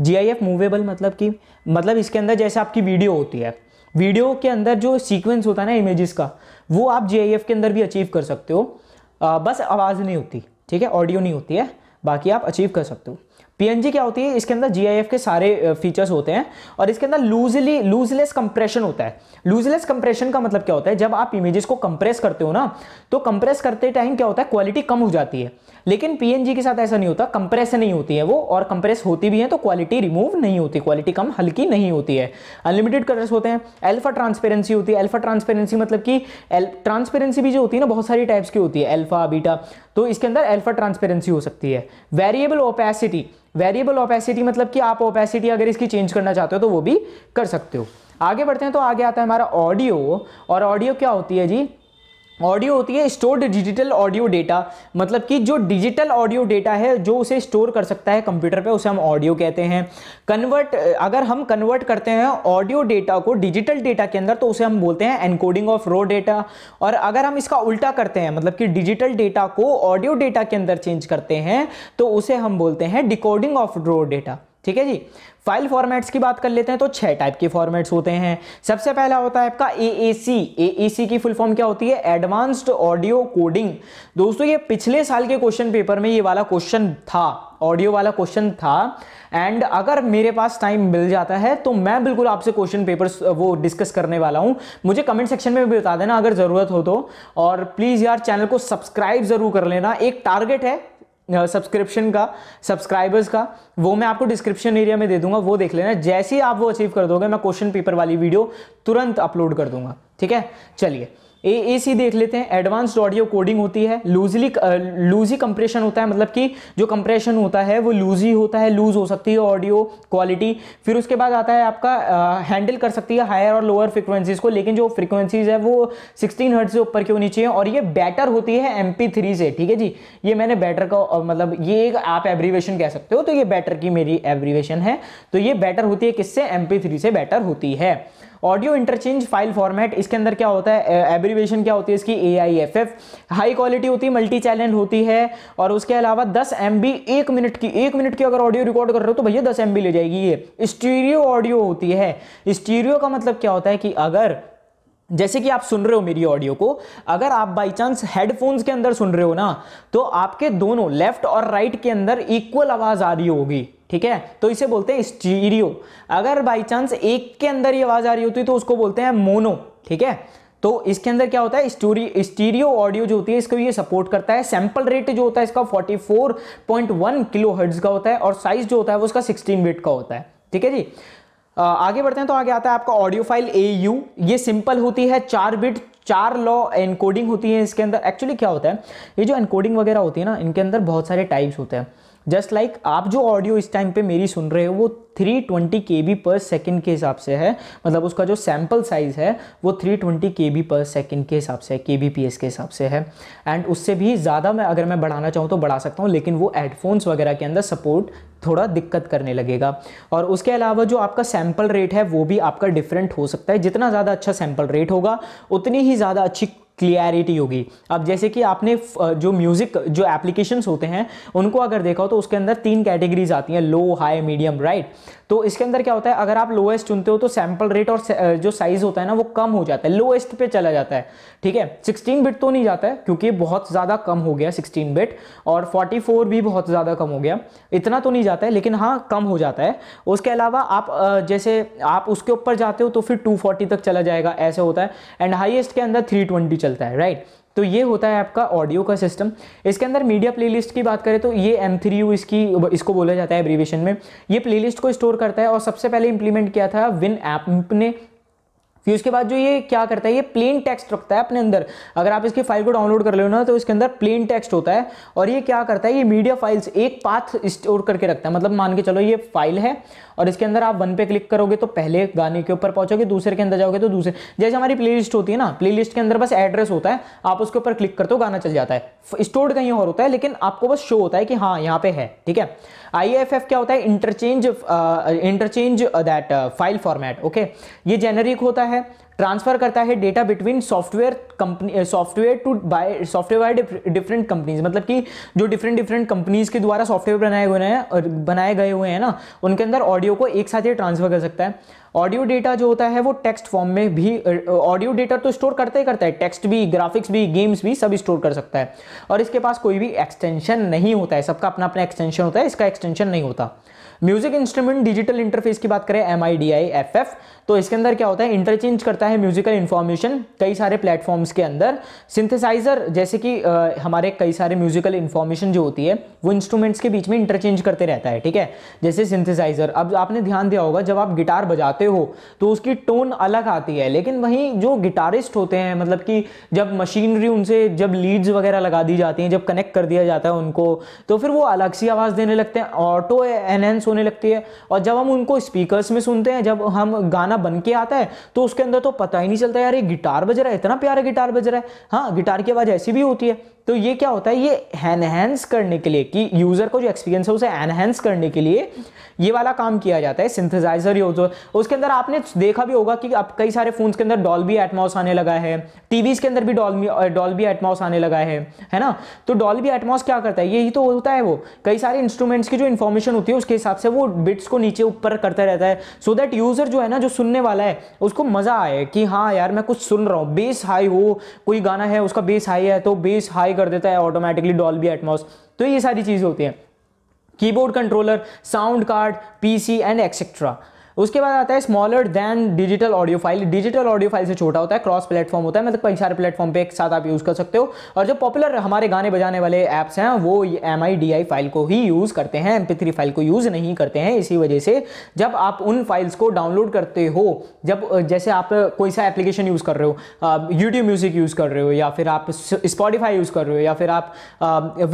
जीआईएफ मूवेबल मतलब कि मतलब इसके अंदर जैसे आपकी वीडियो होती है वीडियो के अंदर जो सीक्वेंस होता है ना इमेजेस का वो आप जीआईएफ के अंदर भी अचीव कर सकते हो आ, बस आवाज़ नहीं होती ठीक है ऑडियो नहीं होती है बाकी आप अचीव कर सकते हो पीएनजी क्या होती है इसके अंदर जीआईएफ के सारे फीचर्स होते हैं और इसके अंदर लूजली लूजलेस कंप्रेशन होता है लूजलेस कंप्रेशन का मतलब क्या होता है जब आप इमेजेस को कंप्रेस करते हो ना तो कंप्रेस करते टाइम क्या होता है क्वालिटी कम हो जाती है लेकिन पीएनजी के साथ ऐसा नहीं होता कंप्रेस नहीं होती है वो और कंप्रेस होती भी है तो क्वालिटी रिमूव नहीं होती क्वालिटी कम हल्की नहीं होती है अनलिमिटेड कलर्स होते हैं एल्फा ट्रांसपेरेंसी होती है एल्फा ट्रांसपेरेंसी मतलब कि ट्रांसपेरेंसी भी जो होती है ना बहुत सारी टाइप्स की होती है एल्फा बीटा तो इसके अंदर एल्फा ट्रांसपेरेंसी हो सकती है वेरिएबल ओपेसिटी वेरिएबल ओपेसिटी मतलब कि आप ओपेसिटी अगर इसकी चेंज करना चाहते हो तो वो भी कर सकते हो आगे बढ़ते हैं तो आगे आता है हमारा ऑडियो और ऑडियो क्या होती है जी ऑडियो होती है स्टोर्ड डिजिटल ऑडियो डेटा मतलब कि जो डिजिटल ऑडियो डेटा है जो उसे स्टोर कर सकता है कंप्यूटर पे उसे हम ऑडियो कहते हैं कन्वर्ट अगर हम कन्वर्ट करते हैं ऑडियो डेटा को डिजिटल डेटा के अंदर तो उसे हम बोलते हैं एनकोडिंग ऑफ रो डेटा और अगर हम इसका उल्टा करते हैं मतलब कि डिजिटल डेटा को ऑडियो डेटा के अंदर चेंज करते हैं तो उसे हम बोलते हैं डिकोडिंग ऑफ रो डेटा ठीक है जी फाइल फॉर्मेट्स की बात कर लेते हैं तो छह टाइप के फॉर्मेट्स होते हैं सबसे पहला होता है आपका ए एएसी की फुल फॉर्म क्या होती है एडवांस्ड ऑडियो कोडिंग दोस्तों ये पिछले साल के क्वेश्चन पेपर में ये वाला क्वेश्चन था ऑडियो वाला क्वेश्चन था एंड अगर मेरे पास टाइम मिल जाता है तो मैं बिल्कुल आपसे क्वेश्चन पेपर वो डिस्कस करने वाला हूं मुझे कमेंट सेक्शन में भी बता देना अगर ज़रूरत हो तो और प्लीज़ यार चैनल को सब्सक्राइब ज़रूर कर लेना एक टारगेट है सब्सक्रिप्शन का सब्सक्राइबर्स का वो मैं आपको डिस्क्रिप्शन एरिया में दे दूंगा वो देख लेना जैसे ही आप वो अचीव कर दोगे मैं क्वेश्चन पेपर वाली वीडियो तुरंत अपलोड कर दूंगा ठीक है चलिए ए ए सी देख लेते हैं एडवांस्ड ऑडियो कोडिंग होती है लूजली लूजी कंप्रेशन होता है मतलब कि जो कंप्रेशन होता है वो लूजी होता है लूज हो सकती है ऑडियो क्वालिटी फिर उसके बाद आता है आपका हैंडल uh, कर सकती है हायर और लोअर फ्रिक्वेंसीज को लेकिन जो फ्रिक्वेंसीज है वो सिक्सटीन हर्ट से ऊपर क्यों नीचे है और ये बेटर होती है एम से ठीक है जी ये मैंने बेटर का uh, मतलब ये एक आप एब्रीवेशन कह सकते हो तो ये बेटर की मेरी एब्रीवेशन है तो ये बेटर होती है किससे एम से बेटर होती है ऑडियो इंटरचेंज फाइल फॉर्मेट इसके अंदर क्या होता है एब्रीवेशन क्या होती है इसकी ए हाई क्वालिटी होती है मल्टी चैनल होती है और उसके अलावा दस एम बी एक मिनट की एक मिनट की अगर ऑडियो रिकॉर्ड कर रहे हो तो भैया दस एम बी ले जाएगी ये स्टीरियो ऑडियो होती है स्टीरियो का मतलब क्या होता है कि अगर जैसे कि आप सुन रहे हो मेरी ऑडियो को अगर आप बाई चांस हेडफोन्स के अंदर सुन रहे हो ना तो आपके दोनों लेफ्ट और राइट के अंदर इक्वल आवाज़ आ रही होगी ठीक है तो इसे बोलते हैं स्टीरियो अगर बाई चांस एक के अंदर ही आवाज़ आ रही होती है तो उसको बोलते हैं मोनो ठीक है तो इसके अंदर क्या होता है स्टीरियो ऑडियो जो होती है इसको ये सपोर्ट करता है सैंपल रेट जो होता है इसका 44.1 किलो हर्ट्ज का होता है और साइज जो होता है वो इसका 16 बिट का होता है ठीक है जी आगे बढ़ते हैं तो आगे आता है आपका ऑडियो फाइल ए यू ये सिंपल होती है चार बिट चार लॉ एनकोडिंग होती है इसके अंदर एक्चुअली क्या होता है ये जो एनकोडिंग वगैरह होती है ना इनके अंदर बहुत सारे टाइप्स होते हैं जस्ट लाइक like आप जो ऑडियो इस टाइम पे मेरी सुन रहे हो वो 320 ट्वेंटी के बी पर सेकेंड के हिसाब से है मतलब उसका जो सैम्पल साइज़ है वो 320 ट्वेंटी के बी पर सेकेंड के हिसाब से है के बी पी एस के हिसाब से है एंड उससे भी ज़्यादा मैं अगर मैं बढ़ाना चाहूँ तो बढ़ा सकता हूँ लेकिन वो हेडफोन्स वगैरह के अंदर सपोर्ट थोड़ा दिक्कत करने लगेगा और उसके अलावा जो आपका सैम्पल रेट है वो भी आपका डिफरेंट हो सकता है जितना ज़्यादा अच्छा सैम्पल रेट होगा उतनी ही ज़्यादा अच्छी क्लियरिटी होगी अब जैसे कि आपने जो म्यूज़िक जो एप्लीकेशंस होते हैं उनको अगर देखा हो तो उसके अंदर तीन कैटेगरीज आती हैं लो हाई मीडियम राइट तो इसके अंदर क्या होता है अगर आप लोएस्ट चुनते हो तो सैम्पल रेट और जो साइज होता है ना वो कम हो जाता है लोएस्ट पे चला जाता है ठीक है सिक्सटीन बिट तो नहीं जाता है क्योंकि बहुत ज़्यादा कम हो गया सिक्सटीन बिट और फोर्टी फोर भी बहुत ज़्यादा कम हो गया इतना तो नहीं जाता है लेकिन हाँ कम हो जाता है उसके अलावा आप जैसे आप उसके ऊपर जाते हो तो फिर टू तक चला जाएगा ऐसे होता है एंड हाइएस्ट के अंदर थ्री चलता है राइट तो ये होता है आपका ऑडियो का सिस्टम इसके अंदर मीडिया प्लेलिस्ट की बात करें तो ये एम इसकी इसको बोला जाता है एब्रीवेशन में ये प्लेलिस्ट को स्टोर करता है और सबसे पहले इंप्लीमेंट किया था विन ऐप ने फिर उसके बाद जो ये क्या करता है ये प्लेन टेक्स्ट रखता है अपने अंदर अगर आप इसकी फाइल को डाउनलोड कर लो ना तो इसके अंदर प्लेन टेक्स्ट होता है और ये क्या करता है ये मीडिया फाइल्स एक पाथ स्टोर करके रखता है मतलब मान के चलो ये फाइल है और इसके अंदर आप वन पे क्लिक करोगे तो पहले गाने के ऊपर पहुंचोगे दूसरे के अंदर जाओगे तो दूसरे जैसे हमारी प्ले होती है ना प्ले के अंदर बस एड्रेस होता है आप उसके ऊपर क्लिक करते हो गाना चल जाता है स्टोर्ड कहीं और होता है लेकिन आपको बस शो होता है कि हाँ यहाँ पे है ठीक है आई क्या होता है interchange interchange that file format okay ये जेनरिक होता है है ट्रांसफर करता है data between software company software to by software by different companies मतलब कि जो डिफरेंट डिफरेंट कंपनीज के द्वारा सॉफ्टवेयर बनाए हुए हैं और बनाए गए हुए हैं ना उनके अंदर ऑडियो को एक साथ ही ट्रांसफर कर सकता है ऑडियो डेटा जो होता है वो टेक्स्ट फॉर्म में भी ऑडियो eh, डेटा तो स्टोर करता ही करता है टेक्स्ट भी ग्राफिक्स भी गेम्स भी सब स्टोर कर सकता है और इसके पास कोई भी एक्सटेंशन नहीं होता है सबका अपना अपना एक्सटेंशन होता है इसका एक्सटेंशन नहीं होता म्यूजिक इंस्ट्रूमेंट डिजिटल इंटरफेस की बात करें M I D I F F तो इसके अंदर क्या होता है इंटरचेंज करता है म्यूजिकल इंफॉर्मेशन कई सारे प्लेटफॉर्म्स के अंदर सिंथेसाइजर जैसे कि हमारे कई सारे म्यूजिकल इंफॉर्मेशन जो होती है वो इंस्ट्रूमेंट्स के बीच में इंटरचेंज करते रहता है ठीक है जैसे सिंथेसाइजर अब आपने ध्यान दिया होगा जब आप गिटार बजाते हो तो उसकी टोन अलग आती है लेकिन वहीं जो गिटारिस्ट होते हैं मतलब कि जब मशीनरी उनसे जब लीड्स वगैरह लगा दी जाती हैं जब कनेक्ट कर दिया जाता है उनको तो फिर वो अलग सी आवाज़ देने लगते हैं ऑटो एनहेंस होने लगती है और जब हम उनको स्पीकर्स में सुनते हैं जब हम गाना बन के आता है तो उसके अंदर तो पता ही नहीं चलता यार ये गिटार बज रहा है इतना प्यारा गिटार बज रहा है हाँ गिटार की आवाज़ ऐसी भी होती है तो ये क्या होता है ये एनहेंस करने के लिए कि यूज़र को जो एक्सपीरियंस है उसे एनहेंस करने के लिए ये वाला काम किया जाता है सिंथेसाइजर यूज उसके अंदर आपने देखा भी होगा कि अब कई सारे फोन्स के अंदर डॉल्बी एटमॉस आने लगा है टीवीज़ के अंदर भी डॉल्बी डॉल्बी एटमॉस आने लगा है है ना तो डॉल्बी एटमॉस क्या करता है यही तो होता है वो कई सारे इंस्ट्रूमेंट्स की जो इन्फॉर्मेशन होती है उसके हिसाब हिसाब से वो बिट्स को नीचे ऊपर करता रहता है सो दैट यूज़र जो है ना जो सुनने वाला है उसको मज़ा आए कि हाँ यार मैं कुछ सुन रहा हूँ बेस हाई हो कोई गाना है उसका बेस हाई है तो बेस हाई कर देता है ऑटोमेटिकली डॉल बी एटमोस तो ये सारी चीज़ें होती हैं keyboard controller sound card PC and etcetera उसके बाद आता है smaller than digital audio file digital audio file से छोटा होता है क्रॉस प्लेटफॉर्म होता है मतलब कई सारे प्लेटफॉर्म पे एक साथ आप यूज़ कर सकते हो और जो पॉपुलर हमारे गाने बजाने वाले ऐप्स हैं वो एम आई फाइल को ही यूज़ करते हैं एम फाइल को यूज़ नहीं करते हैं इसी वजह से जब आप उन फाइल्स को डाउनलोड करते हो जब जैसे आप कोई सा एप्लीकेशन यूज़ कर रहे हो यूट्यूब म्यूज़िक यूज़ कर रहे हो या फिर आप स्पॉटिफाई यूज़ कर रहे हो या फिर आप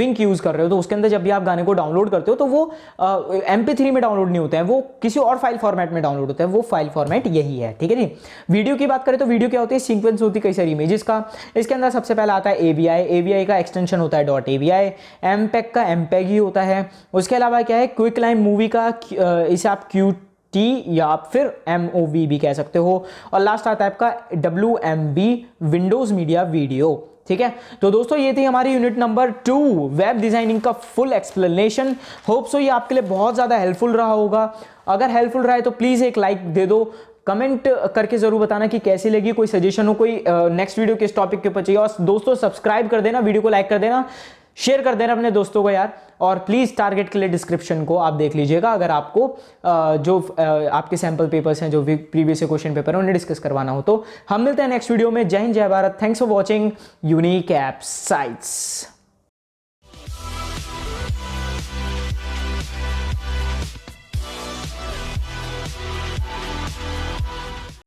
विंक यूज़ कर रहे हो तो उसके अंदर जब भी आप गाने को डाउनलोड करते हो तो वो एम में डाउनलोड नहीं होते हैं वो किसी और फाइल फॉर्मेट में डाउनलोड होता है वो फाइल फॉर्मेट यही है ठीक है जी वीडियो की बात करें तो वीडियो क्या होती है सीक्वेंस होती है कई सारी इमेजेस का इसके अंदर सबसे पहला आता है A B I I A B का एक्सटेंशन होता है dot A B I M pack का एम पैक e ही होता है उसके अलावा क्या है क्विक लाइन मूवी का इसे आप क्यू टी या फिर एम ओ वी भी कह सकते हो और लास्ट आता है आपका W M B Windows media video ठीक है तो दोस्तों ये थी हमारी unit number two web designing का फुल एक्सप्लेनेशन होप सो ये आपके लिए बहुत ज़्यादा हेल्पफुल रहा होगा अगर हेल्पफुल रहा है तो प्लीज़ एक लाइक दे दो कमेंट करके ज़रूर बताना कि कैसी लगी कोई सजेशन हो कोई नेक्स्ट वीडियो किस टॉपिक के ऊपर चाहिए और दोस्तों सब्सक्राइब कर देना वीडियो को लाइक कर देना शेयर कर देना अपने दोस्तों को यार और प्लीज़ टारगेट के लिए डिस्क्रिप्शन को आप देख लीजिएगा अगर आपको जो आपके सैम्पल पेपर्स हैं जो प्रीवियस क्वेश्चन पेपर हैं उन्हें डिस्कस करवाना हो तो हम मिलते हैं नेक्स्ट वीडियो में जय हिंद जय Bharat thanks for watching unique app sites